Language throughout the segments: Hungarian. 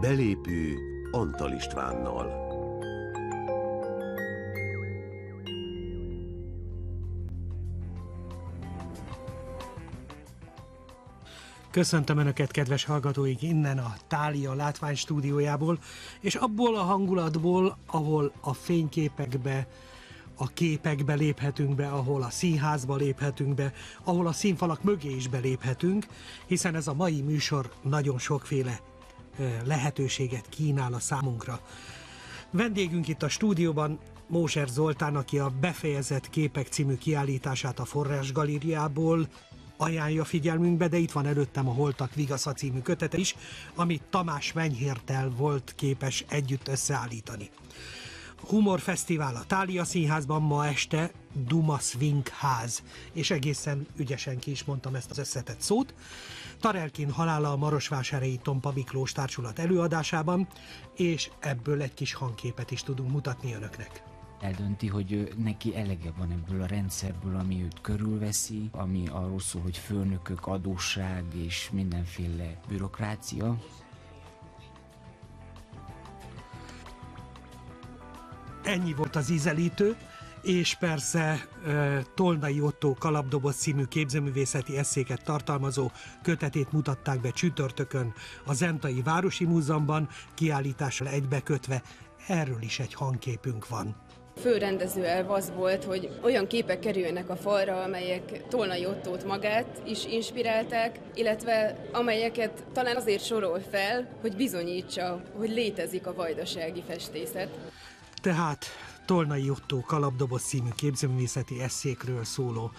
Belépő Antal Istvánnal. Köszöntöm Önöket, kedves hallgatóik, innen a Tália látvány stúdiójából, és abból a hangulatból, ahol a fényképekbe, a képekbe léphetünk be, ahol a színházba léphetünk be, ahol a színfalak mögé is beléphetünk, hiszen ez a mai műsor nagyon sokféle lehetőséget kínál a számunkra. Vendégünk itt a stúdióban Móser Zoltán, aki a Befejezett Képek című kiállítását a Forrás Galériából ajánlja figyelmünkbe, de itt van előttem a Holtak Vigasza című kötete is, amit Tamás Menyhértel volt képes együtt összeállítani. Humorfesztivál a Tália Színházban ma este, Duma Swing ház, és egészen ügyesen ki is mondtam ezt az összetett szót. Tarelkin halála a Marosvásárhelyi Tompa Miklós társulat előadásában, és ebből egy kis hangképet is tudunk mutatni önöknek eldönti, hogy neki elege van ebből a rendszerből, ami őt körülveszi, ami arról szól, hogy főnökök, adósság és mindenféle bürokrácia. Ennyi volt az ízelítő, és persze Tolnai Otto kalapdoboz című képzőművészeti eszéket tartalmazó kötetét mutatták be csütörtökön a Zentai Városi Múzeumban, kiállítással egybekötve. Erről is egy hangképünk van fő elv az volt, hogy olyan képek kerüljenek a falra, amelyek Tolnai Ottót magát is inspirálták, illetve amelyeket talán azért sorol fel, hogy bizonyítsa, hogy létezik a vajdasági festészet tehát Tolnai Ottó kalapdoboz című képzőművészeti eszékről szóló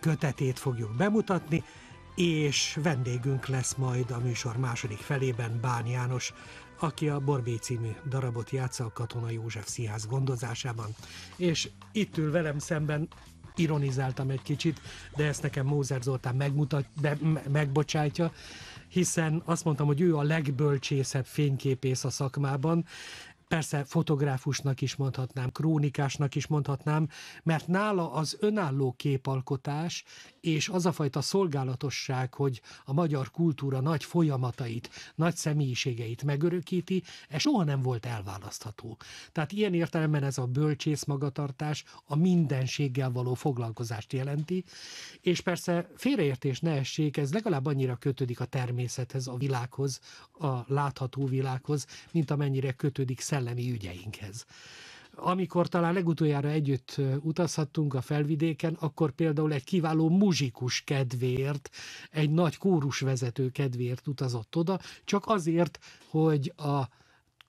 kötetét fogjuk bemutatni, és vendégünk lesz majd a műsor második felében Bán János, aki a Borbé című darabot játsza a Katona József Színház gondozásában. És itt ül velem szemben ironizáltam egy kicsit, de ezt nekem Mózer Zoltán megmutat, be, me, megbocsátja, hiszen azt mondtam, hogy ő a legbölcsészebb fényképész a szakmában, Persze fotográfusnak is mondhatnám, krónikásnak is mondhatnám, mert nála az önálló képalkotás és az a fajta szolgálatosság, hogy a magyar kultúra nagy folyamatait, nagy személyiségeit megörökíti, ez soha nem volt elválasztható. Tehát ilyen értelemben ez a bölcsész magatartás a mindenséggel való foglalkozást jelenti, és persze félreértés ne essék, ez legalább annyira kötődik a természethez, a világhoz, a látható világhoz, mint amennyire kötődik szellemi ügyeinkhez. Amikor talán legutoljára együtt utazhattunk a felvidéken, akkor például egy kiváló muzsikus kedvéért, egy nagy kórusvezető kedvéért utazott oda, csak azért, hogy a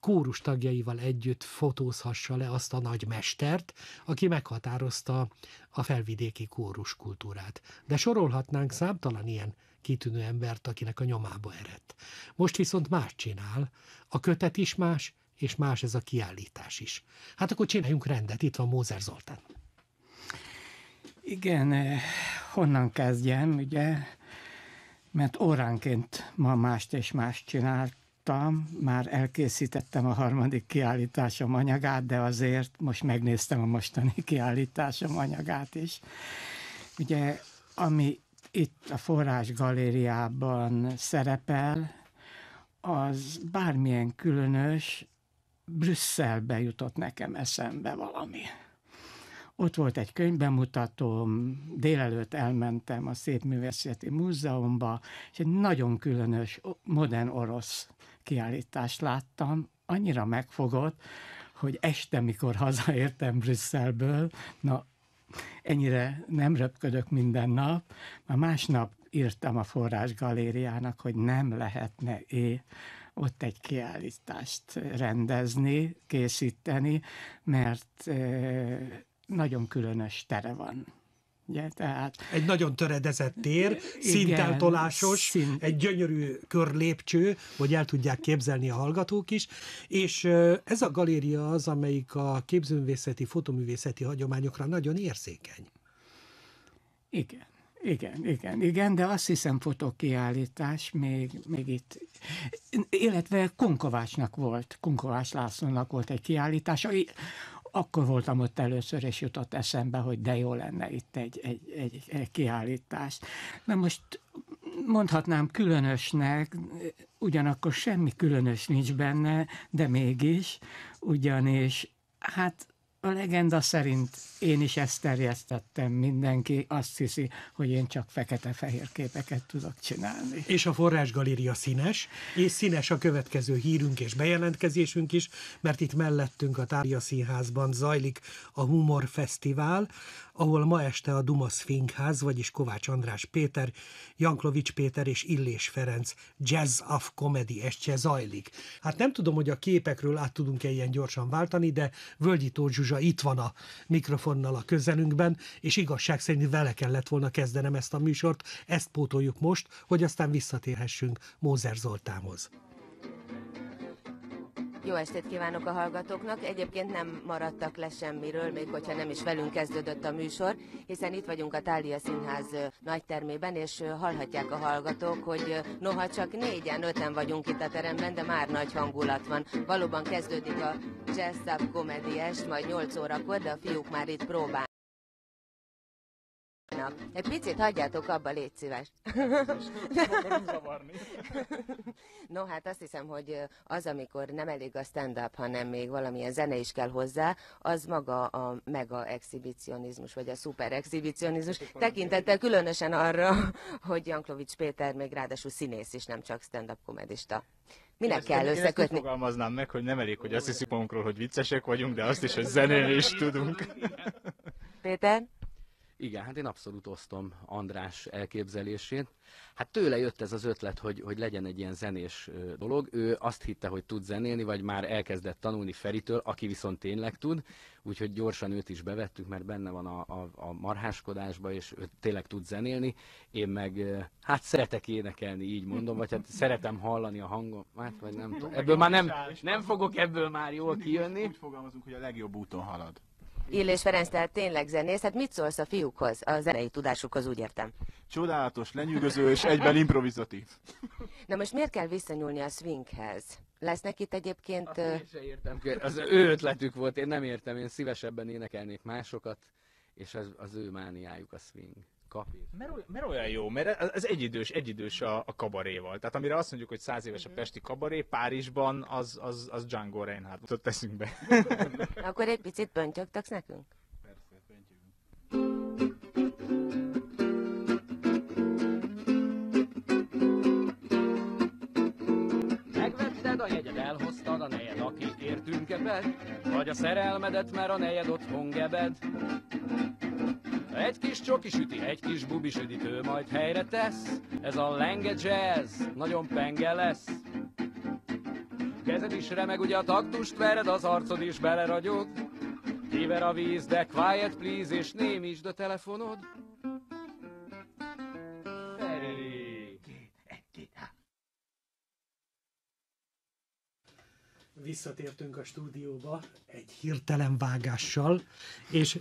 kórus tagjaival együtt fotózhassa le azt a nagy mestert, aki meghatározta a felvidéki kórus kultúrát. De sorolhatnánk számtalan ilyen kitűnő embert, akinek a nyomába eredt. Most viszont más csinál, a kötet is más, és más ez a kiállítás is. Hát akkor csináljunk rendet, itt van Mózer Zoltán. Igen, eh, honnan kezdjem, ugye? Mert óránként ma mást és mást csináltam, már elkészítettem a harmadik kiállításom anyagát, de azért most megnéztem a mostani kiállításom anyagát is. Ugye, ami itt a Forrás Galériában szerepel, az bármilyen különös, Brüsszelbe jutott nekem eszembe valami. Ott volt egy könyvbemutatóm, délelőtt elmentem a szép művészeti Múzeumba, és egy nagyon különös modern orosz kiállítást láttam, annyira megfogott, hogy este, mikor hazaértem Brüsszelből, na, ennyire nem röpködök minden nap, már másnap írtam a Forrás Galériának, hogy nem lehetne-é ott egy kiállítást rendezni, készíteni, mert nagyon különös tere van. Ugye, tehát, egy nagyon töredezett tér, szinteltolásos, szint... egy gyönyörű körlépcső, hogy el tudják képzelni a hallgatók is, és ez a galéria az, amelyik a képzőművészeti, fotoművészeti hagyományokra nagyon érzékeny. Igen. Igen, igen, igen, de azt hiszem fotókiállítás még, még itt, illetve Kunkovácsnak volt, Kunkovács Lászlónak volt egy kiállítása, akkor voltam ott először, és jutott eszembe, hogy de jó lenne itt egy, egy, egy, egy kiállítás. Na most mondhatnám különösnek, ugyanakkor semmi különös nincs benne, de mégis, ugyanis hát a legenda szerint én is ezt terjesztettem, mindenki azt hiszi, hogy én csak fekete-fehér képeket tudok csinálni. És a forrásgaléria színes, és színes a következő hírünk és bejelentkezésünk is, mert itt mellettünk a Tárja Színházban zajlik a Humor Fesztivál, ahol ma este a Dumas Finkház, vagyis Kovács András Péter, Janklovics Péter és Illés Ferenc Jazz of Comedy estje zajlik. Hát nem tudom, hogy a képekről át tudunk-e ilyen gyorsan váltani, de Völgyi Tóth Zsuzsa itt van a mikrofonnal a közelünkben, és igazság szerint vele kellett volna kezdenem ezt a műsort, ezt pótoljuk most, hogy aztán visszatérhessünk Mózer Zoltánhoz. Jó estét kívánok a hallgatóknak. Egyébként nem maradtak le semmiről, még hogyha nem is velünk kezdődött a műsor, hiszen itt vagyunk a Tália Színház nagytermében, és hallhatják a hallgatók, hogy noha csak négyen, öten vagyunk itt a teremben, de már nagy hangulat van. Valóban kezdődik a Jazz Up Comedy est, majd 8 órakor, de a fiúk már itt próbál hallgatnak. Egy picit hagyjátok abba, légy szíves. no, hát azt hiszem, hogy az, amikor nem elég a stand-up, hanem még valamilyen zene is kell hozzá, az maga a mega exhibicionizmus, vagy a szuper exhibicionizmus. Tekintettel különösen arra, hogy Janklovics Péter még ráadásul színész is, nem csak stand-up komedista. Minek kell én összekötni? Én fogalmaznám meg, hogy nem elég, hogy azt hiszük magunkról, hogy viccesek vagyunk, de azt is, hogy zenélni is tudunk. Péter? Igen, hát én abszolút osztom András elképzelését. Hát tőle jött ez az ötlet, hogy, hogy legyen egy ilyen zenés dolog. Ő azt hitte, hogy tud zenélni, vagy már elkezdett tanulni Feritől, aki viszont tényleg tud, úgyhogy gyorsan őt is bevettük, mert benne van a, a, a marháskodásba, és ő tényleg tud zenélni. Én meg hát szeretek énekelni, így mondom, vagy hát szeretem hallani a hangom, hát vagy nem tudom. Ebből már nem, nem fogok ebből már jól kijönni. Úgy fogalmazunk, hogy a legjobb úton halad. Illés Ferenc, tehát tényleg zenész, hát mit szólsz a fiúkhoz, a zenei tudásukhoz, úgy értem? Csodálatos, lenyűgöző és egyben improvizatív. Na most miért kell visszanyúlni a swinghez? Lesznek itt egyébként... Azt én sem értem, az ő ötletük volt, én nem értem, én szívesebben énekelnék másokat, és az, az ő mániájuk a swing. Kapír. Mert, olyan, mert olyan jó, mert ez egyidős, egyidős a, a kabaréval. Tehát amire azt mondjuk, hogy száz éves a mhm. pesti kabaré, Párizsban az, az, az Django Ott teszünk be. Akkor egy picit pöntjögtök nekünk? Persze, Megvetted a jegyed elhoztad, a nejed aki értünk ebed, vagy a szerelmedet, mert a nejed otthon gebed. Egy kis csoki süti, egy kis bubi sütit, ő majd helyre tesz. Ez a lenge jazz, nagyon penge lesz. Kezed is remeg, ugye a taktust vered, az arcod is beleragyog. Kiver a víz, de quiet please, és némítsd a telefonod. Visszatértünk a stúdióba egy hirtelen vágással, és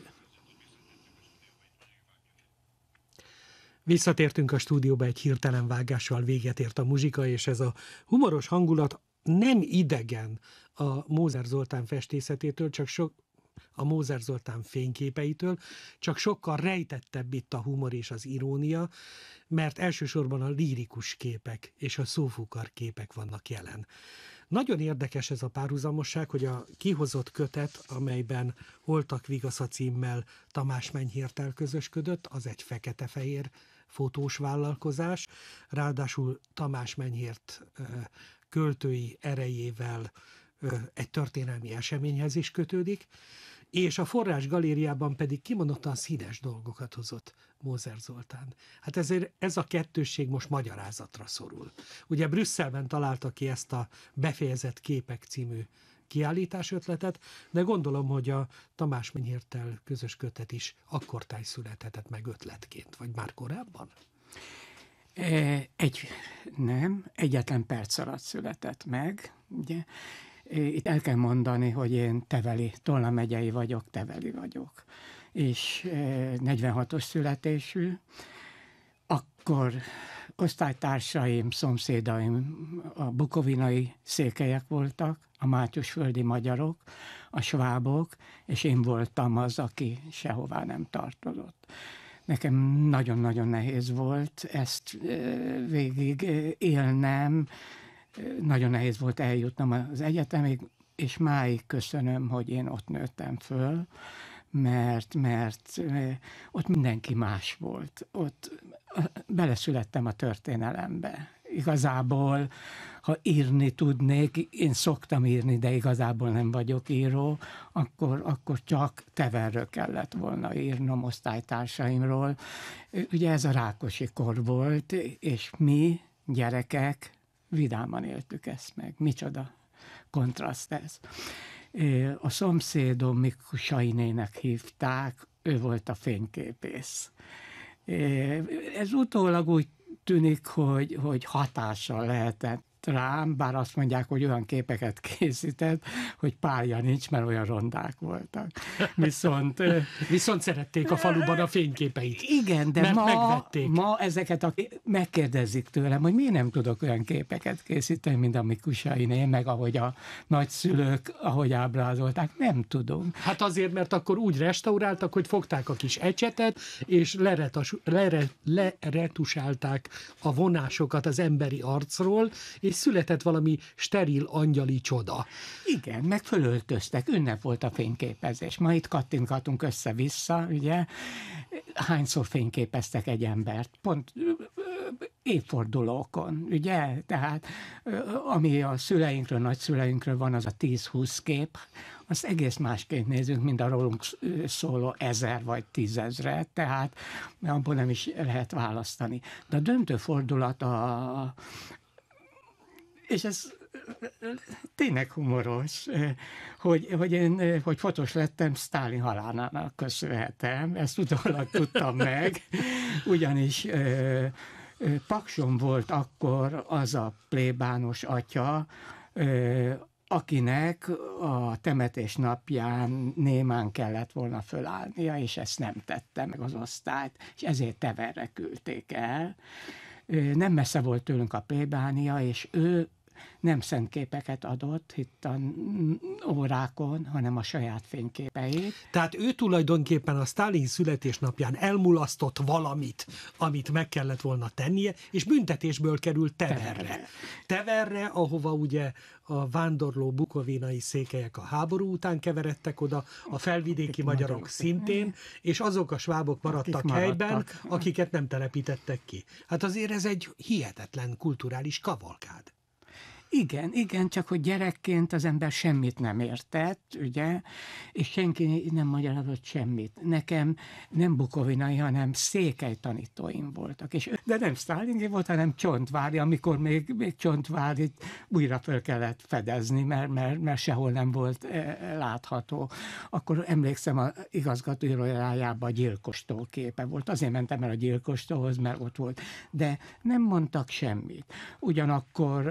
Visszatértünk a stúdióba egy hirtelen vágással, véget ért a muzsika, és ez a humoros hangulat nem idegen a Mózer Zoltán festészetétől, csak sok a Mózer Zoltán fényképeitől, csak sokkal rejtettebb itt a humor és az irónia, mert elsősorban a lírikus képek és a szófukar képek vannak jelen. Nagyon érdekes ez a párhuzamosság, hogy a kihozott kötet, amelyben Holtak Vigasza címmel Tamás Menyhértel közösködött, az egy fekete-fehér fotós vállalkozás, ráadásul Tamás Menyhért költői erejével egy történelmi eseményhez is kötődik, és a Forrás Galériában pedig kimondottan színes dolgokat hozott Mózer Zoltán. Hát ezért ez a kettősség most magyarázatra szorul. Ugye Brüsszelben találta ki ezt a Befejezett képek című kiállítás ötletet, de gondolom, hogy a Tamás Menyhértel közös kötet is akkortáj születhetett meg ötletként, vagy már korábban? E, egy, nem, egyetlen perc alatt született meg, ugye? E, itt el kell mondani, hogy én Teveli, Tolna megyei vagyok, Teveli vagyok, és 46-os e, születésű, akkor osztálytársaim, szomszédaim a bukovinai székelyek voltak, a mátyusföldi magyarok, a svábok, és én voltam az, aki sehová nem tartozott. Nekem nagyon-nagyon nehéz volt ezt végig élnem, nagyon nehéz volt eljutnom az egyetemig, és máig köszönöm, hogy én ott nőttem föl, mert, mert ott mindenki más volt. Ott beleszülettem a történelembe. Igazából, ha írni tudnék, én szoktam írni, de igazából nem vagyok író, akkor, akkor csak teverről kellett volna írnom osztálytársaimról. Ugye ez a Rákosi kor volt, és mi, gyerekek, vidáman éltük ezt meg. Micsoda kontraszt ez. A szomszédom Mikusainének hívták, ő volt a fényképész. Ez utólag úgy tűnik, hogy, hogy hatással lehetett rám, bár azt mondják, hogy olyan képeket készített, hogy párja nincs, mert olyan rondák voltak. Viszont... Viszont szerették a faluban a fényképeit. Igen, de ma, megvették. ma ezeket a, megkérdezik tőlem, hogy miért nem tudok olyan képeket készíteni, mint a Mikusainé, meg ahogy a nagyszülők, ahogy ábrázolták, nem tudom. Hát azért, mert akkor úgy restauráltak, hogy fogták a kis ecsetet, és leretas, lere, leretusálták a vonásokat az emberi arcról, és született valami steril angyali csoda. Igen, meg fölöltöztek, ünnep volt a fényképezés. Ma itt kattintgatunk össze-vissza, ugye? Hányszor fényképeztek egy embert? Pont évfordulókon, ugye? Tehát ami a szüleinkről, nagyszüleinkről van, az a 10-20 kép, azt egész másként nézünk, mint a rólunk szóló ezer vagy tízezre, tehát abból nem is lehet választani. De a döntő fordulat a, és ez tényleg humoros, hogy, hogy én hogy fotós lettem, Sztálin halálának köszönhetem, ezt utólag tudtam meg, ugyanis Pakson volt akkor az a plébános atya, akinek a temetés napján némán kellett volna fölállnia, és ezt nem tette meg az osztályt, és ezért teverre küldték el. Nem messze volt tőlünk a plébánia, és ő nem szentképeket adott itt a órákon, hanem a saját fényképeit. Tehát ő tulajdonképpen a Stalin születésnapján elmulasztott valamit, amit meg kellett volna tennie, és büntetésből került Teverre. Teverre, ahova ugye a vándorló bukovinai székelyek a háború után keveredtek oda, a felvidéki magyarok, magyarok szintén, és azok a svábok maradtak maradtak helyben, akiket nem telepítettek ki. Hát azért ez egy hihetetlen kulturális kavalkád. Igen, igen, csak hogy gyerekként az ember semmit nem értett, ugye, és senki nem magyarázott semmit. Nekem nem bukovinai, hanem székely tanítóim voltak, és, de nem Stalingi volt, hanem Csontvári, amikor még, még Csontvári újra fel kellett fedezni, mert, mert, mert sehol nem volt e, látható. Akkor emlékszem, a rojájában a gyilkostól képe volt. Azért mentem el a gyilkostóhoz, mert ott volt. De nem mondtak semmit. Ugyanakkor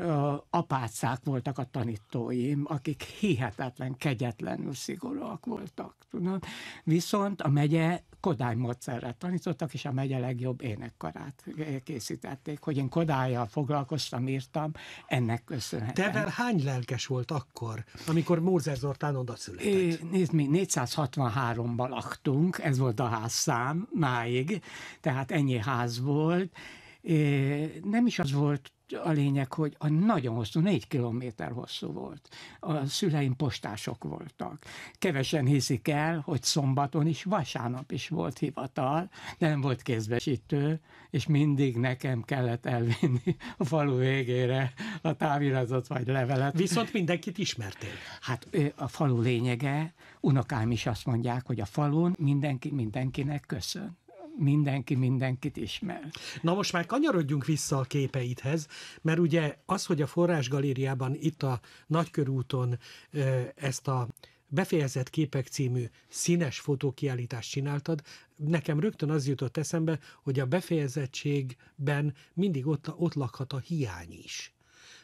a apácák voltak a tanítóim, akik hihetetlen, kegyetlenül szigorúak voltak, tudom. Viszont a megye Kodály módszerre tanítottak, és a megye legjobb énekkarát készítették. Hogy én Kodályjal foglalkoztam, írtam, ennek köszönhetem. Tevel hány lelkes volt akkor, amikor Mózer Zoltán oda született? É, nézd, mi 463-ban laktunk, ez volt a házszám máig, tehát ennyi ház volt. É, nem is az volt a lényeg, hogy a nagyon hosszú, négy kilométer hosszú volt. A szüleim postások voltak. Kevesen hiszik el, hogy szombaton is, vasárnap is volt hivatal, de nem volt kézbesítő, és mindig nekem kellett elvinni a falu végére a táviratot vagy levelet. Viszont mindenkit ismertél. Hát a falu lényege, unokám is azt mondják, hogy a falun mindenki mindenkinek köszön mindenki mindenkit ismer. Na most már kanyarodjunk vissza a képeidhez, mert ugye az, hogy a Forrás Galériában itt a Nagykörúton ezt a Befejezett képek című színes fotókiállítást csináltad, nekem rögtön az jutott eszembe, hogy a befejezettségben mindig ott, ott lakhat a hiány is.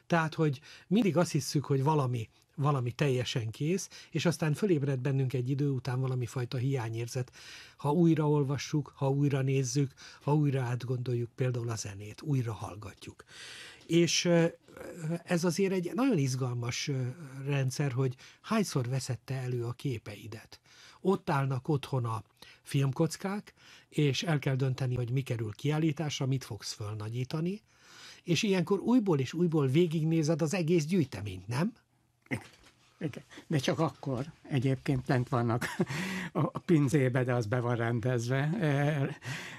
Tehát, hogy mindig azt hiszük, hogy valami valami teljesen kész, és aztán fölébred bennünk egy idő után valami fajta hiányérzet. Ha újra olvassuk, ha újra nézzük, ha újra átgondoljuk például a zenét, újra hallgatjuk. És ez azért egy nagyon izgalmas rendszer, hogy hányszor veszette elő a képeidet. Ott állnak otthon a filmkockák, és el kell dönteni, hogy mi kerül kiállításra, mit fogsz fölnagyítani, és ilyenkor újból és újból végignézed az egész gyűjteményt, nem? De csak akkor egyébként lent vannak a pincébe, de az be van rendezve e,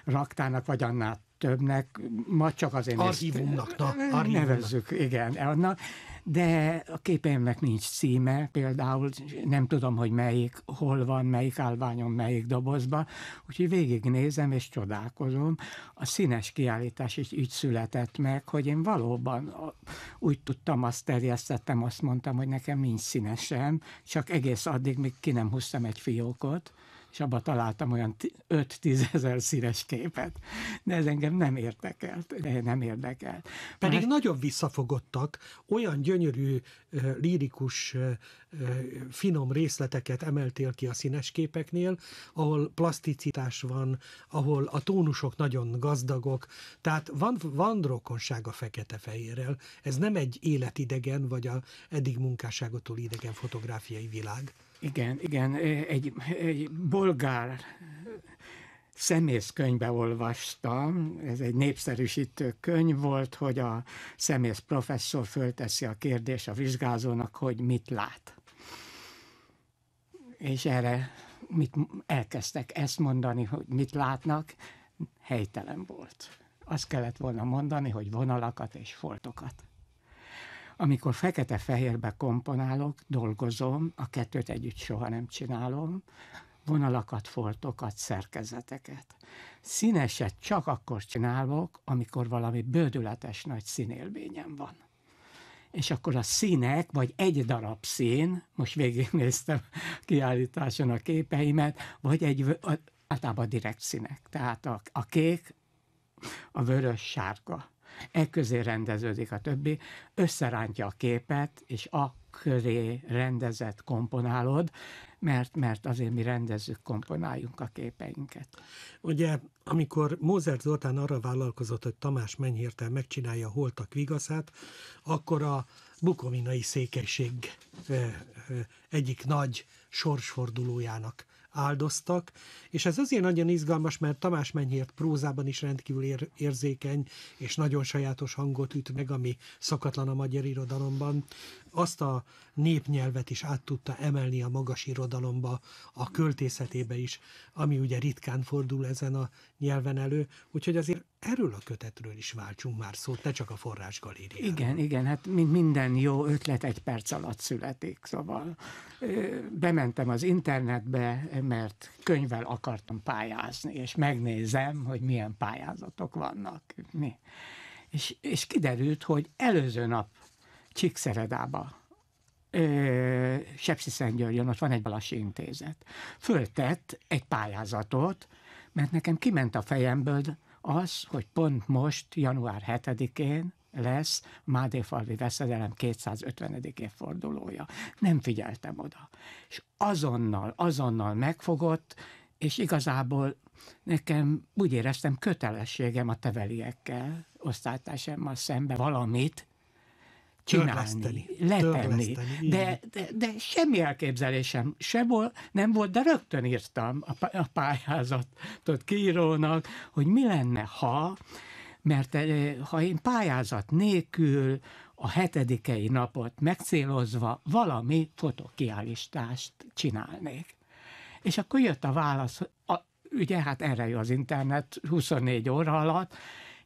raktának, vagy annál többnek, ma csak azért... Archívumnak, na, archívumnak. Nevezzük, igen, annak. E, de a képeimnek nincs címe, például nem tudom, hogy melyik hol van, melyik állványom, melyik dobozba, úgyhogy végignézem és csodálkozom. A színes kiállítás is így született meg, hogy én valóban úgy tudtam, azt terjesztettem, azt mondtam, hogy nekem nincs színesem, csak egész addig, míg ki nem húztam egy fiókot, és abban találtam olyan 5-10 ezer színes képet. De ez engem nem érdekelt. De nem érdekelt. Pedig Más... nagyon visszafogottak, olyan gyönyörű, lírikus, finom részleteket emeltél ki a színes képeknél, ahol plasticitás van, ahol a tónusok nagyon gazdagok, tehát van, van rokonság a fekete-fehérrel. Ez nem egy életidegen, vagy a eddig munkásságotól idegen fotográfiai világ. Igen, igen, egy, egy bolgár szemészkönyvbe olvastam, ez egy népszerűsítő könyv volt, hogy a szemész professzor fölteszi a kérdés a vizsgázónak, hogy mit lát. És erre mit elkezdtek ezt mondani, hogy mit látnak, helytelen volt. Azt kellett volna mondani, hogy vonalakat és foltokat amikor fekete-fehérbe komponálok, dolgozom, a kettőt együtt soha nem csinálom, vonalakat, foltokat, szerkezeteket. Színeset csak akkor csinálok, amikor valami bődületes nagy színélményem van és akkor a színek, vagy egy darab szín, most végignéztem a kiállításon a képeimet, vagy egy, általában direkt színek, tehát a, a kék, a vörös, sárga e közé rendeződik a többi, összerántja a képet, és a köré rendezett komponálod, mert, mert azért mi rendezzük, komponáljunk a képeinket. Ugye, amikor Mózert Zoltán arra vállalkozott, hogy Tamás Mennyhértel megcsinálja a Holtak Vigaszát, akkor a bukovinai székesség egyik nagy sorsfordulójának áldoztak, és ez azért nagyon izgalmas, mert Tamás Menyhért prózában is rendkívül ér- érzékeny és nagyon sajátos hangot üt meg, ami szokatlan a magyar irodalomban azt a népnyelvet is át tudta emelni a magas irodalomba, a költészetébe is, ami ugye ritkán fordul ezen a nyelven elő, úgyhogy azért erről a kötetről is váltsunk már szót, ne csak a forrás galériáról. Igen, igen, hát mint minden jó ötlet egy perc alatt születik, szóval bementem az internetbe, mert könyvvel akartam pályázni, és megnézem, hogy milyen pályázatok vannak. Mi? És, és kiderült, hogy előző nap Csíkszeredába, Sepsiszentgyörgyön, ott van egy Balasi intézet. Föltett egy pályázatot, mert nekem kiment a fejemből az, hogy pont most, január 7-én lesz Mádéfalvi veszedelem 250. évfordulója. Nem figyeltem oda. És azonnal, azonnal megfogott, és igazából nekem úgy éreztem kötelességem a teveliekkel, osztálytársammal szembe valamit csinálni, letenni. De, de, de semmi elképzelésem se volt, nem volt, de rögtön írtam a pályázatot kiírónak, hogy mi lenne, ha, mert eh, ha én pályázat nélkül a hetedikei napot megcélozva valami fotokiállistást csinálnék. És akkor jött a válasz, a, ugye hát erre jó az internet 24 óra alatt,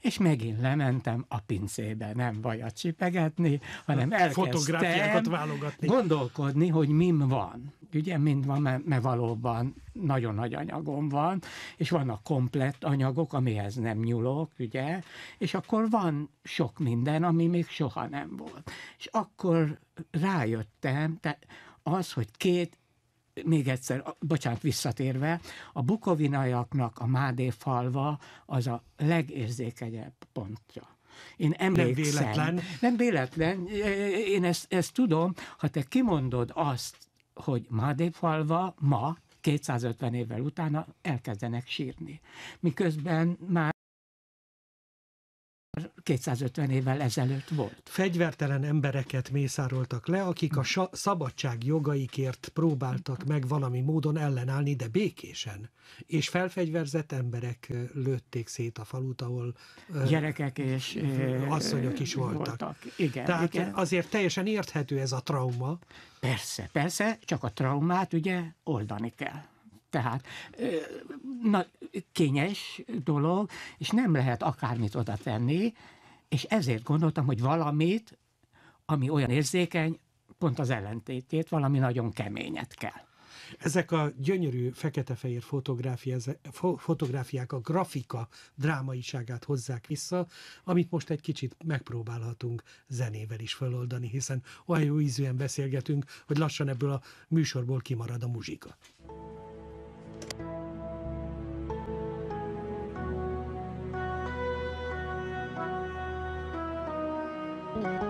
és megint lementem a pincébe, nem vajat csipegetni, hanem elkezdtem válogatni. gondolkodni, hogy mi van. Ugye, mind van, mert, mert valóban nagyon nagy anyagom van, és vannak komplett anyagok, amihez nem nyúlok, ugye, és akkor van sok minden, ami még soha nem volt. És akkor rájöttem, tehát az, hogy két még egyszer, bocsánat, visszatérve, a bukovinaiaknak a Mádé falva az a legérzékenyebb pontja. Én emlékszem. Nem véletlen. Nem véletlen. Én ezt, ezt tudom, ha te kimondod azt, hogy Mádé falva ma, 250 évvel utána elkezdenek sírni. Miközben már 250 évvel ezelőtt volt. Fegyvertelen embereket mészároltak le, akik a szabadság jogaikért próbáltak meg valami módon ellenállni, de békésen. És felfegyverzett emberek lőtték szét a falut, ahol gyerekek és asszonyok is voltak. voltak. Igen, Tehát igen. azért teljesen érthető ez a trauma. Persze, persze, csak a traumát ugye oldani kell. Tehát na, kényes dolog, és nem lehet akármit oda tenni, és ezért gondoltam, hogy valamit, ami olyan érzékeny, pont az ellentétét, valami nagyon keményet kell. Ezek a gyönyörű fekete-fehér fotográfiák a grafika drámaiságát hozzák vissza, amit most egy kicsit megpróbálhatunk zenével is feloldani, hiszen olyan jó ízűen beszélgetünk, hogy lassan ebből a műsorból kimarad a muzsika. Thank mm. you.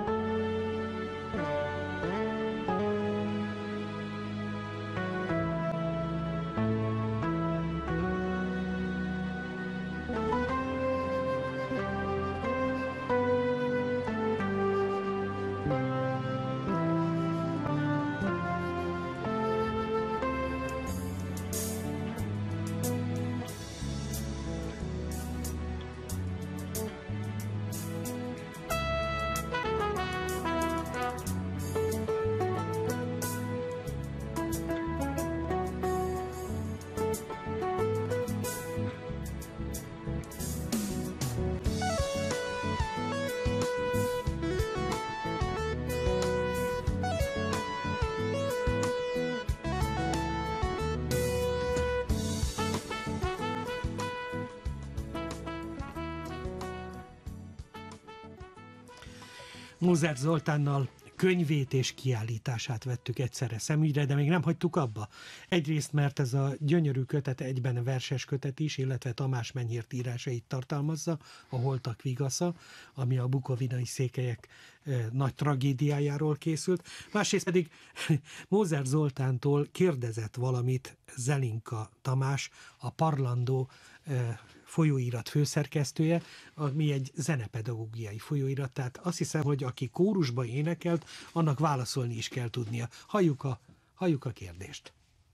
Mozart Zoltánnal könyvét és kiállítását vettük egyszerre szemügyre, de még nem hagytuk abba. Egyrészt, mert ez a gyönyörű kötet egyben verses kötet is, illetve Tamás Menyért írásait tartalmazza, a Holtak Vigasza, ami a bukovinai székelyek eh, nagy tragédiájáról készült. Másrészt pedig Mózer Zoltántól kérdezett valamit Zelinka Tamás a Parlandó eh, folyóirat főszerkesztője, ami egy zenepedagógiai folyóirat, tehát azt hiszem, hogy aki kórusba énekelt, annak válaszolni is kell tudnia. Halljuk a, halljuk a kérdést.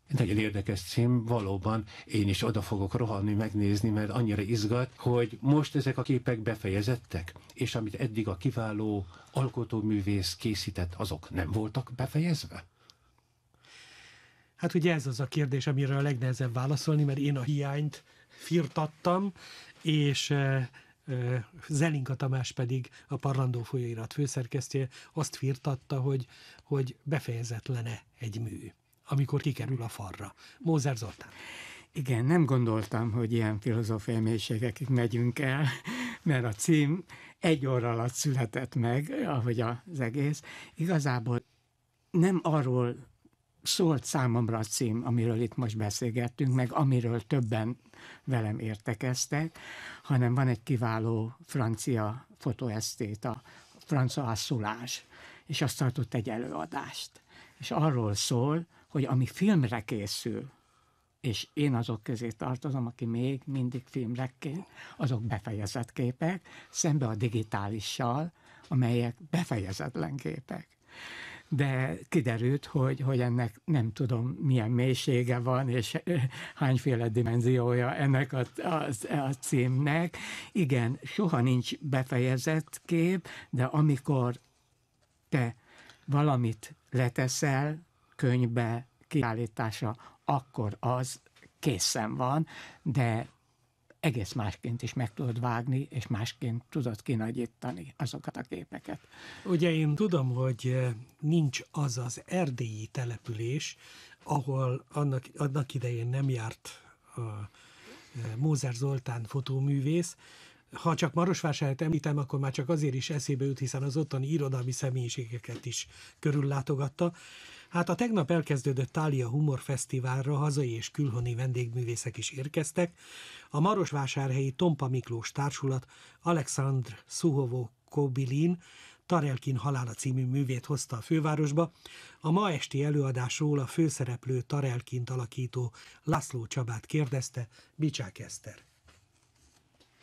Nagyon érdekes cím, valóban én is oda fogok rohanni, megnézni, mert annyira izgat, hogy most ezek a képek befejezettek, és amit eddig a kiváló alkotóművész készített, azok nem voltak befejezve? Hát ugye ez az a kérdés, amire a legnehezebb válaszolni, mert én a hiányt firtattam, és Zelinka Tamás pedig a Parlandó folyóirat főszerkesztője azt firtatta, hogy, hogy befejezetlene egy mű, amikor kikerül a farra. Mózer Zoltán. Igen, nem gondoltam, hogy ilyen filozófiai mélységekig megyünk el, mert a cím egy óra alatt született meg, ahogy az egész. Igazából nem arról szólt számomra a cím, amiről itt most beszélgettünk, meg amiről többen velem értekeztek, hanem van egy kiváló francia a François Assulás, és azt tartott egy előadást. És arról szól, hogy ami filmre készül, és én azok közé tartozom, aki még mindig filmrekként, azok befejezett képek, szembe a digitálissal, amelyek befejezetlen képek de kiderült, hogy, hogy ennek nem tudom milyen mélysége van, és hányféle dimenziója ennek a, a, a címnek. Igen, soha nincs befejezett kép, de amikor te valamit leteszel könyvbe, kiállítása, akkor az készen van, de egész másként is meg tudod vágni, és másként tudod kinagyítani azokat a képeket. Ugye én tudom, hogy eh, nincs az az erdélyi település, ahol annak, annak idején nem járt a eh, Mózer Zoltán fotóművész, ha csak Marosvásárhelyet említem, akkor már csak azért is eszébe jut, hiszen az ottani irodalmi személyiségeket is körüllátogatta. Hát a tegnap elkezdődött Tália Humor Fesztiválra hazai és külhoni vendégművészek is érkeztek. A Marosvásárhelyi Tompa Miklós Társulat Alexandr Suhovo Kobilin Tarelkin halála című művét hozta a fővárosba. A ma esti előadásról a főszereplő Tarelkint alakító László Csabát kérdezte Bicsák Eszter.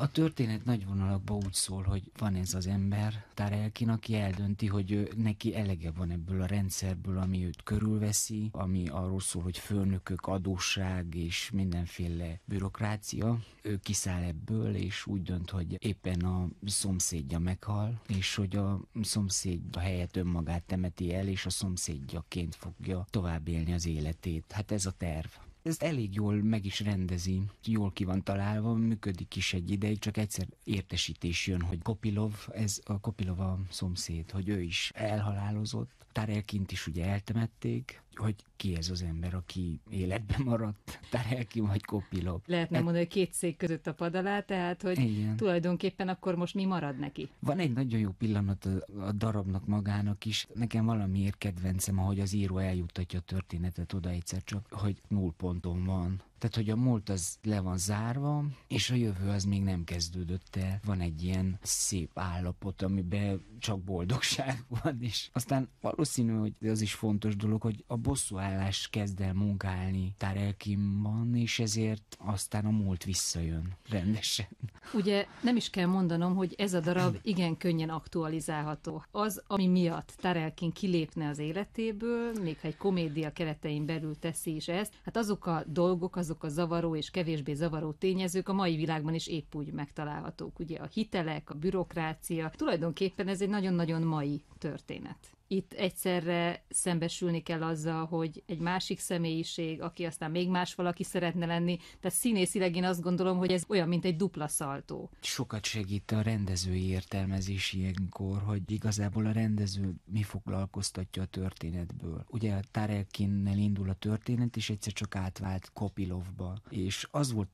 A történet nagy vonalakban úgy szól, hogy van ez az ember, Tarelkin, aki eldönti, hogy neki elege van ebből a rendszerből, ami őt körülveszi, ami arról szól, hogy főnökök, adósság és mindenféle bürokrácia. Ő kiszáll ebből, és úgy dönt, hogy éppen a szomszédja meghal, és hogy a szomszéd a helyet önmagát temeti el, és a szomszédjaként fogja tovább élni az életét. Hát ez a terv ezt elég jól meg is rendezi, jól ki van találva, működik is egy ideig, csak egyszer értesítés jön, hogy Kopilov, ez a Kopilov a szomszéd, hogy ő is elhalálozott. Tárelkint is ugye eltemették, hogy ki ez az ember, aki életben maradt, Tarelki vagy Kopilov. Lehetne hát, mondani, hogy két szék között a pad alá, tehát hogy igen. tulajdonképpen akkor most mi marad neki? Van egy nagyon jó pillanat a, a darabnak magának is. Nekem valamiért kedvencem, ahogy az író eljutatja a történetet oda egyszer csak, hogy null ponton van tehát, hogy a múlt az le van zárva, és a jövő az még nem kezdődött el. Van egy ilyen szép állapot, amiben csak boldogság van, és aztán valószínű, hogy az is fontos dolog, hogy a bosszúállás kezd el munkálni Tarelkimban, és ezért aztán a múlt visszajön rendesen. Ugye nem is kell mondanom, hogy ez a darab igen könnyen aktualizálható. Az, ami miatt Tarelkin kilépne az életéből, még ha egy komédia keretein belül teszi is ezt, hát azok a dolgok, az azok a zavaró és kevésbé zavaró tényezők a mai világban is épp úgy megtalálhatók. Ugye a hitelek, a bürokrácia, tulajdonképpen ez egy nagyon-nagyon mai történet itt egyszerre szembesülni kell azzal, hogy egy másik személyiség, aki aztán még más valaki szeretne lenni, tehát színészileg én azt gondolom, hogy ez olyan, mint egy dupla szaltó. Sokat segít a rendezői értelmezés ilyenkor, hogy igazából a rendező mi foglalkoztatja a történetből. Ugye Tarekinnel indul a történet, és egyszer csak átvált Kopilovba, és az volt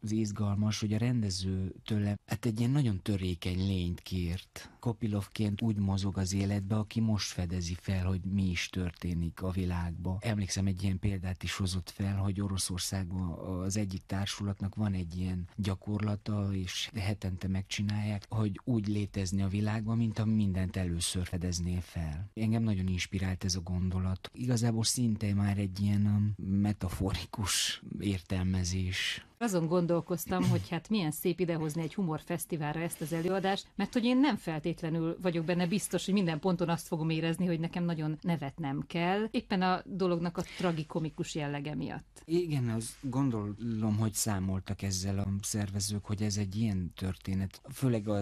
az izgalmas, hogy a rendező tőlem hát egy ilyen nagyon törékeny lényt kért. Kopilovként úgy mozog az életbe, aki most fedezi fel, hogy mi is történik a világban. Emlékszem, egy ilyen példát is hozott fel, hogy Oroszországban az egyik társulatnak van egy ilyen gyakorlata, és hetente megcsinálják, hogy úgy létezni a világban, mint ha mindent először fedeznél fel. Engem nagyon inspirált ez a gondolat. Igazából szinte már egy ilyen um, metaforikus értelmezés. Azon gondolkoztam, hogy hát milyen szép idehozni egy humorfesztiválra ezt az előadást, mert hogy én nem feltétlenül vagyok benne biztos, hogy minden ponton azt fogom érni érezni, hogy nekem nagyon nevetnem kell, éppen a dolognak a tragikomikus jellege miatt. Igen, az gondolom, hogy számoltak ezzel a szervezők, hogy ez egy ilyen történet. Főleg a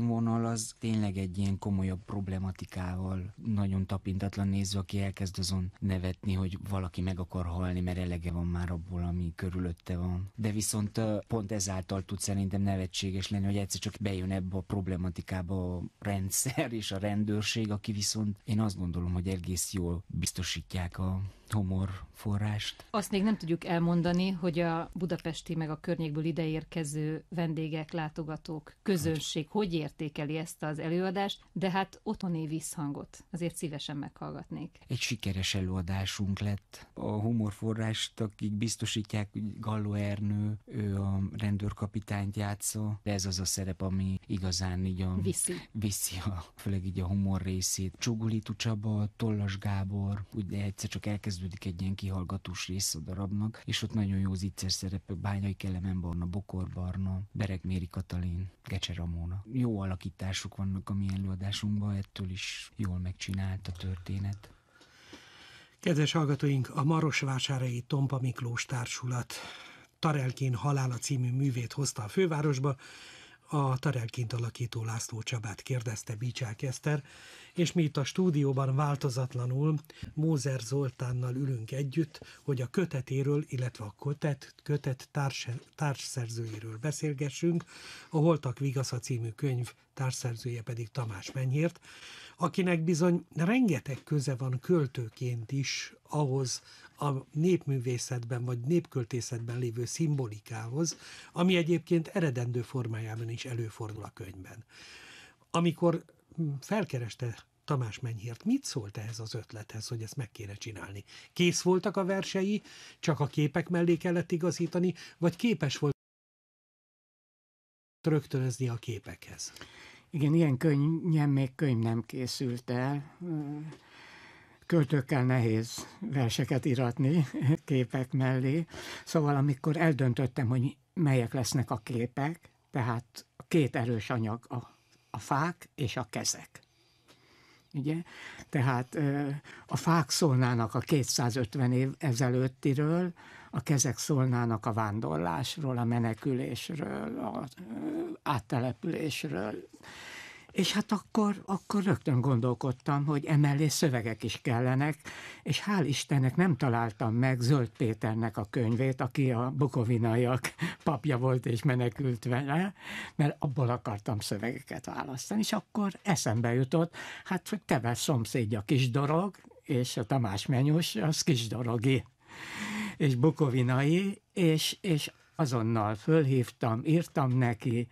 vonal az tényleg egy ilyen komolyabb problematikával nagyon tapintatlan néző, aki elkezd azon nevetni, hogy valaki meg akar halni, mert elege van már abból, ami körülötte van. De viszont pont ezáltal tud szerintem nevetséges lenni, hogy egyszer csak bejön ebbe a problematikába a rendszer és a rendőrség, aki viszont viszont én azt gondolom, hogy egész jól biztosítják a humor forrást. Azt még nem tudjuk elmondani, hogy a budapesti meg a környékből ideérkező vendégek, látogatók, közönség hogy értékeli ezt az előadást, de hát otthoni visszhangot azért szívesen meghallgatnék. Egy sikeres előadásunk lett. A humorforrást, akik biztosítják, hogy Galló Ernő, ő a rendőrkapitányt játszó, de ez az a szerep, ami igazán így a... Viszi. Viszi, a, főleg így a humor részét. Csugulitu Csaba, Tollas Gábor, ugye egyszer csak elkezd kezdődik egy ilyen kihallgatós rész a darabnak, és ott nagyon jó zicser szerepek, Bányai Kelemen Barna, Bokor Barna, Berek Méri Katalin, Gecse Ramona. Jó alakítások vannak a mi előadásunkban, ettől is jól megcsinált a történet. Kedves hallgatóink, a Marosvásárhelyi Tompa Miklós Társulat Tarelkén halála című művét hozta a fővárosba, a Tarelkint alakító László Csabát kérdezte Bicsák Eszter, és mi itt a stúdióban változatlanul Mózer Zoltánnal ülünk együtt, hogy a kötetéről, illetve a kötet, kötet társ, társszerzőjéről beszélgessünk, a Holtak Vigasza című könyv társszerzője pedig Tamás Menyhért, akinek bizony rengeteg köze van költőként is ahhoz a népművészetben vagy népköltészetben lévő szimbolikához, ami egyébként eredendő formájában is előfordul a könyvben. Amikor felkereste Tamás Mennyhért, mit szólt ehhez az ötlethez, hogy ezt meg kéne csinálni? Kész voltak a versei, csak a képek mellé kellett igazítani, vagy képes volt rögtönözni a képekhez? Igen, ilyen könnyen még könyv nem készült el. Költőkkel nehéz verseket iratni képek mellé. Szóval amikor eldöntöttem, hogy melyek lesznek a képek, tehát a két erős anyag a, a fák és a kezek. Ugye? Tehát a fák szólnának a 250 év ezelőttiről, a kezek szólnának a vándorlásról, a menekülésről, a áttelepülésről. És hát akkor, akkor rögtön gondolkodtam, hogy emellé szövegek is kellenek, és hál' Istennek nem találtam meg Zöld Péternek a könyvét, aki a bukovinaiak papja volt és menekült vele, mert abból akartam szövegeket választani, és akkor eszembe jutott, hát hogy Teves szomszédja kis dolog, és a Tamás Menyus az kis dorogi és bukovinai, és, és azonnal fölhívtam, írtam neki,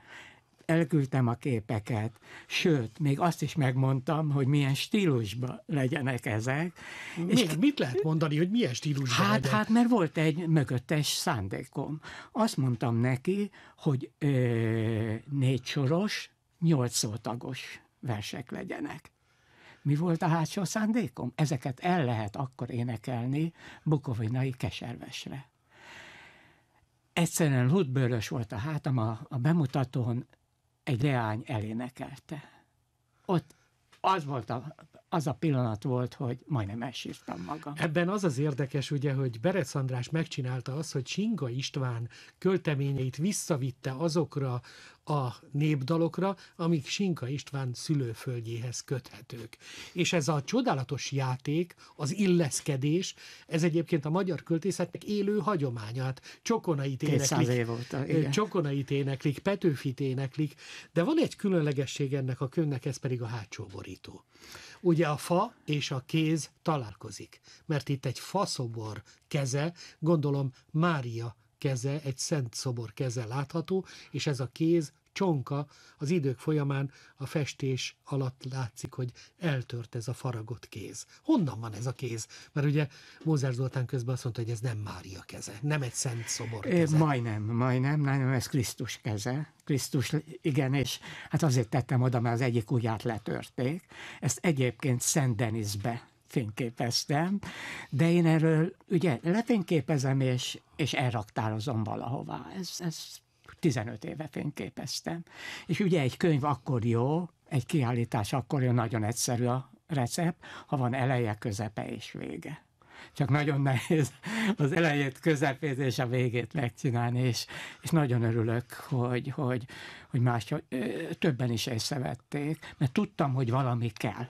elküldtem a képeket, sőt, még azt is megmondtam, hogy milyen stílusban legyenek ezek. Mi, és mit lehet mondani, hogy milyen stílusban hát, legyen? Hát, mert volt egy mögöttes szándékom. Azt mondtam neki, hogy ö, négy soros, nyolc szótagos versek legyenek. Mi volt a hátsó szándékom? Ezeket el lehet akkor énekelni bukovinai keservesre. Egyszerűen hútbőrös volt a hátam, a, a bemutatón egy leány elénekelte. Ott az volt a, az a pillanat volt, hogy majdnem elsírtam magam. Ebben az az érdekes, ugye, hogy Berec András megcsinálta azt, hogy Csinga István költeményeit visszavitte azokra a népdalokra, amik Sinka István szülőföldjéhez köthetők. És ez a csodálatos játék, az illeszkedés, ez egyébként a magyar költészetnek élő hagyományát. Csokonait éneklik, óta, igen. csokonait éneklik, Petőfit éneklik, de van egy különlegesség ennek a könnek, ez pedig a hátsó borító. Ugye a fa és a kéz találkozik, mert itt egy faszobor keze, gondolom Mária keze, egy szent szobor keze látható, és ez a kéz csonka az idők folyamán a festés alatt látszik, hogy eltört ez a faragott kéz. Honnan van ez a kéz? Mert ugye Mózár Zoltán közben azt mondta, hogy ez nem Mária keze, nem egy szent szobor keze. É, majdnem, majdnem, nem, ez Krisztus keze. Krisztus, igen, és hát azért tettem oda, mert az egyik ujját letörték. Ezt egyébként Szent Denizbe fényképeztem, de én erről ugye lefényképezem, és, és elraktározom valahová. Ez, ez 15 éve fényképeztem. És ugye egy könyv akkor jó, egy kiállítás akkor jó, nagyon egyszerű a recept, ha van eleje, közepe és vége. Csak nagyon nehéz az elejét, közepét és a végét megcsinálni, és, és nagyon örülök, hogy, hogy, hogy más, többen is észrevették, mert tudtam, hogy valami kell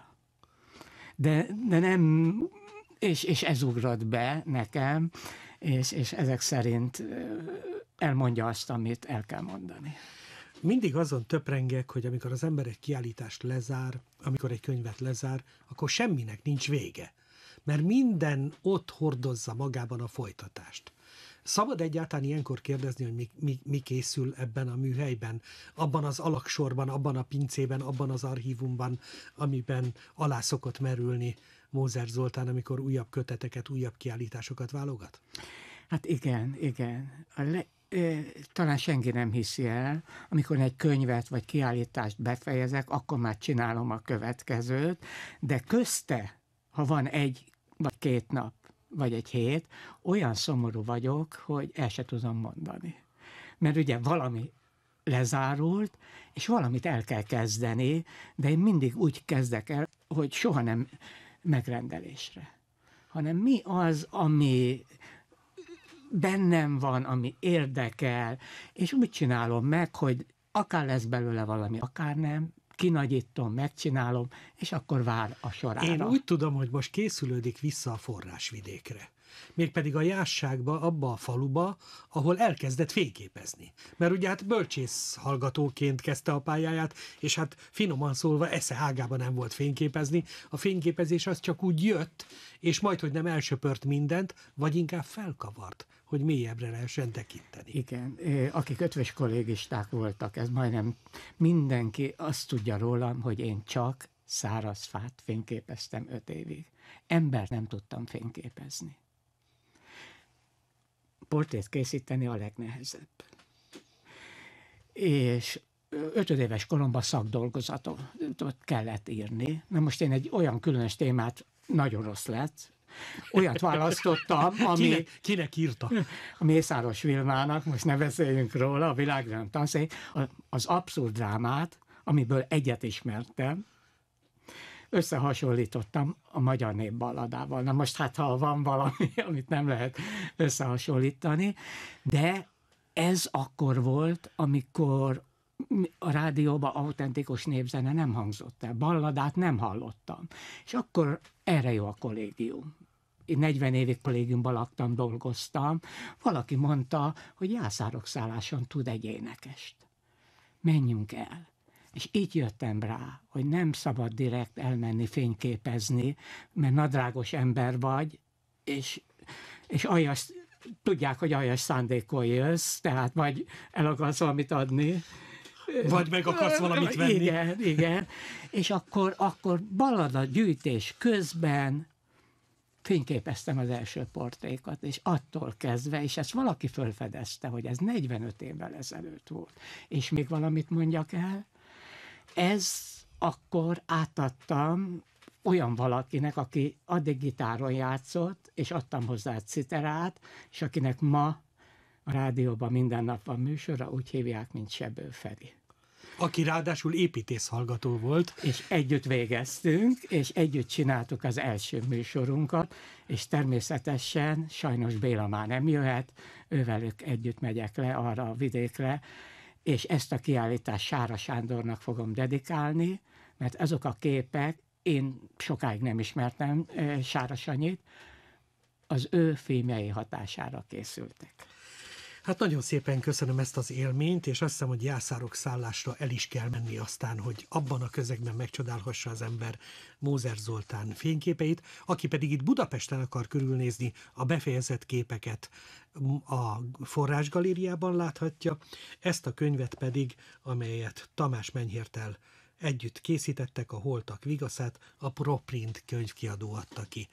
de, de nem, és, és ez ugrott be nekem, és, és ezek szerint elmondja azt, amit el kell mondani. Mindig azon töprengek, hogy amikor az ember egy kiállítást lezár, amikor egy könyvet lezár, akkor semminek nincs vége. Mert minden ott hordozza magában a folytatást. Szabad egyáltalán ilyenkor kérdezni, hogy mi, mi, mi készül ebben a műhelyben, abban az alaksorban, abban a pincében, abban az archívumban, amiben alá szokott merülni Mózer Zoltán, amikor újabb köteteket, újabb kiállításokat válogat? Hát igen, igen. A le, e, talán senki nem hiszi el, amikor egy könyvet vagy kiállítást befejezek, akkor már csinálom a következőt, de közte, ha van egy vagy két nap, vagy egy hét, olyan szomorú vagyok, hogy el se tudom mondani. Mert ugye valami lezárult, és valamit el kell kezdeni, de én mindig úgy kezdek el, hogy soha nem megrendelésre, hanem mi az, ami bennem van, ami érdekel, és úgy csinálom meg, hogy akár lesz belőle valami, akár nem, kinagyítom, megcsinálom, és akkor vár a sorára. Én úgy tudom, hogy most készülődik vissza a forrásvidékre mégpedig a jásságba, abba a faluba, ahol elkezdett fényképezni. Mert ugye hát bölcsész hallgatóként kezdte a pályáját, és hát finoman szólva esze ágában nem volt fényképezni. A fényképezés az csak úgy jött, és majd, hogy nem elsöpört mindent, vagy inkább felkavart hogy mélyebbre lehessen tekinteni. Igen, akik ötvös kollégisták voltak, ez majdnem mindenki azt tudja rólam, hogy én csak száraz fát fényképeztem öt évig. Embert nem tudtam fényképezni. Portrét készíteni a legnehezebb. És ötödéves koromban szakdolgozatot kellett írni. Na most én egy olyan különös témát nagyon rossz lett, Olyat választottam, ami... Kinek, kinek írta? A Mészáros Vilmának, most ne beszéljünk róla, a világrend tanszék, az abszurd drámát, amiből egyet ismertem, összehasonlítottam a magyar nép balladával. Na most hát, ha van valami, amit nem lehet összehasonlítani, de ez akkor volt, amikor a rádióban autentikus népzene nem hangzott el, balladát nem hallottam. És akkor erre jó a kollégium én 40 évig kollégiumban laktam, dolgoztam, valaki mondta, hogy Jászárok szálláson tud egy énekest. Menjünk el. És így jöttem rá, hogy nem szabad direkt elmenni fényképezni, mert nadrágos ember vagy, és, és aljas, tudják, hogy aljas szándékkal jössz, tehát vagy el akarsz valamit adni, vagy meg akarsz valamit venni. Igen, igen. És akkor, akkor balad a gyűjtés közben fényképeztem az első portrékat, és attól kezdve, és ezt valaki fölfedezte, hogy ez 45 évvel ezelőtt volt, és még valamit mondjak el, ez akkor átadtam olyan valakinek, aki addig gitáron játszott, és adtam hozzá egy citerát, és akinek ma a rádióban minden nap van műsora, úgy hívják, mint Sebő Feri. Aki ráadásul építész hallgató volt. És együtt végeztünk, és együtt csináltuk az első műsorunkat, és természetesen sajnos Béla már nem jöhet, ővelük együtt megyek le arra a vidékre, és ezt a kiállítást Sára Sándornak fogom dedikálni, mert azok a képek, én sokáig nem ismertem eh, Sára Sanyit, az ő filmjei hatására készültek. Hát nagyon szépen köszönöm ezt az élményt, és azt hiszem, hogy jászárok szállásra el is kell menni aztán, hogy abban a közegben megcsodálhassa az ember Mózer Zoltán fényképeit, aki pedig itt Budapesten akar körülnézni a befejezett képeket a forrásgalériában láthatja, ezt a könyvet pedig, amelyet Tamás Menyhértel együtt készítettek a Holtak Vigaszát, a Proprint könyvkiadó adta ki.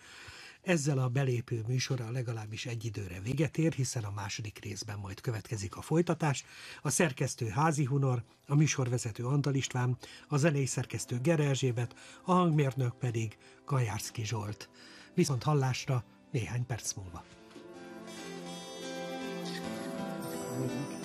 Ezzel a belépő műsora legalábbis egy időre véget ér, hiszen a második részben majd következik a folytatás. A szerkesztő Házi Hunor, a műsorvezető Antal István, a zenei szerkesztő Erzsébet, a hangmérnök pedig Kajárszki Zsolt. Viszont hallásra néhány perc múlva. Thank you.